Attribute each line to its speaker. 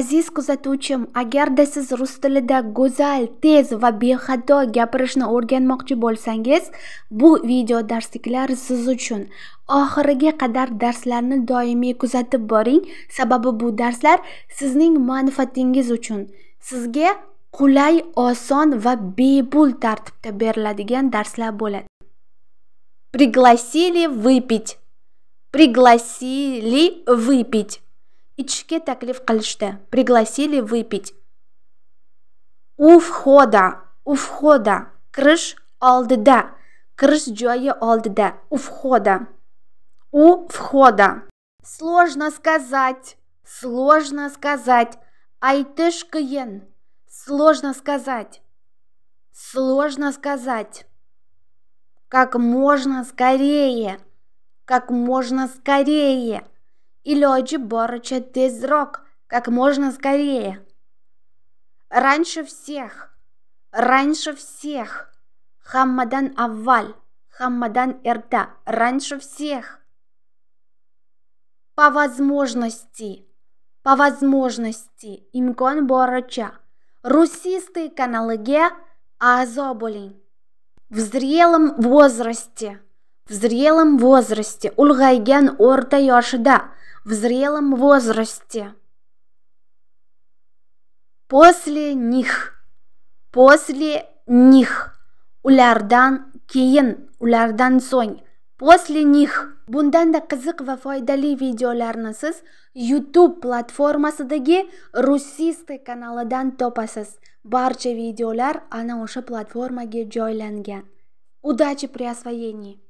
Speaker 1: aziz kuzatuvchim agarda siz rus tilida go'zal tez va bexato gapirishni o'rganmoqchi bo'lsangiz bu video darsliklar siz uchun oxiriga qadar darslarni doimiy kuzatib boring sababi bu darslar sizning manfaatingiz uchun sizga qulay oson va bepul tartibda beriladigan darslar bo'ladi пригласили выпить пригласили выпить Ichishga taklif qilishdi. Пригласили выпить. у входа, у входа, крыш oldida, крыш joyi oldida, у входа. У входа. Сложно сказать. Сложно сказать. Айтыш кыен. Сложно сказать. Сложно сказать. Как можно скорее. Как можно скорее. Иloji Борыча Тезрок как можно скорее. Раньше всех, раньше всех. Хаммадан Авваль, Хаммадан Эрда, раньше всех. По возможности, по возможности, имкон Борыча. Русистый каналыге а Азобулин. В зрелом возрасте, в зрелом возрасте, Ульгайген Орта Йошида – в зрелом возрасте. После них. После них. Улардан keyin ulardan so'ng после них bundanda qiziq va foydali videolarni siz youtube platformasidagi russisты kanalidan topasiz barcha videolar ana o'sha platformaga joylangan удачи при освоении